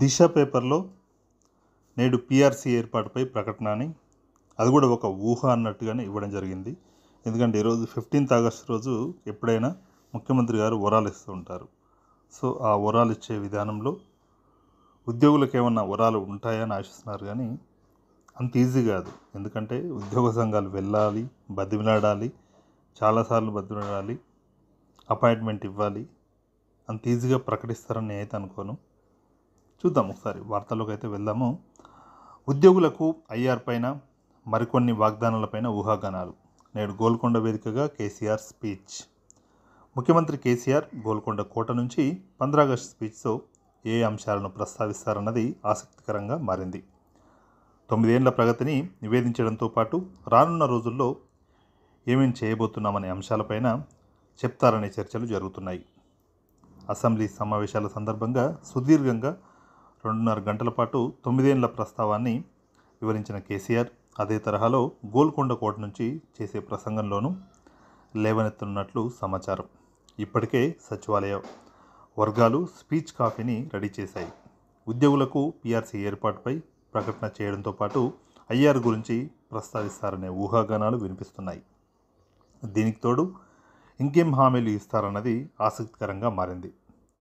దిశ పేపర్లో నేడు పిఆర్సీ ఏర్పాటుపై ప్రకటన అని అది కూడా ఒక ఊహ అన్నట్టుగానే ఇవ్వడం జరిగింది ఎందుకంటే ఈరోజు ఫిఫ్టీన్త్ ఆగస్ట్ రోజు ఎప్పుడైనా ముఖ్యమంత్రి గారు వరాలు ఇస్తూ ఉంటారు సో ఆ వరాలు ఇచ్చే విధానంలో ఉద్యోగులకు ఏమన్నా వరాలు ఉంటాయని ఆశిస్తున్నారు కానీ అంత ఈజీ కాదు ఎందుకంటే ఉద్యోగ సంఘాలు వెళ్ళాలి బతిమిలాడాలి చాలాసార్లు బతిమిలాడాలి అపాయింట్మెంట్ ఇవ్వాలి అంత ఈజీగా ప్రకటిస్తారని అయితే అనుకోను చూద్దాం ఒకసారి వార్తల్లోకి అయితే వెళ్దాము ఉద్యోగులకు ఐఆర్ పైన మరికొన్ని వాగ్దానాలపైన ఊహాగానాలు నేడు గోల్కొండ వేదికగా కేసీఆర్ స్పీచ్ ముఖ్యమంత్రి కేసీఆర్ గోల్కొండ కోట నుంచి పంద్రాగస్టు స్పీచ్తో ఏ అంశాలను ప్రస్తావిస్తారన్నది ఆసక్తికరంగా మారింది తొమ్మిదేళ్ల ప్రగతిని నివేదించడంతో పాటు రానున్న రోజుల్లో ఏమేం చేయబోతున్నామనే అంశాలపైన చెప్తారనే చర్చలు జరుగుతున్నాయి అసెంబ్లీ సమావేశాల సందర్భంగా సుదీర్ఘంగా రెండున్నర గంటల పాటు తొమ్మిదేండ్ల ప్రస్తావాన్ని వివరించిన కేసీఆర్ అదే తరహాలో గోల్కొండ కోట నుంచి చేసే ప్రసంగంలోనూ లేవనెత్తనున్నట్లు సమాచారం ఇప్పటికే సచివాలయ వర్గాలు స్పీచ్ కాపీని రెడీ చేశాయి ఉద్యోగులకు పీఆర్సీ ఏర్పాటుపై ప్రకటన చేయడంతో పాటు ఐఆర్ గురించి ప్రస్తావిస్తారనే ఊహాగానాలు వినిపిస్తున్నాయి దీనికి తోడు ఇంకేం హామీలు ఇస్తారన్నది ఆసక్తికరంగా మారింది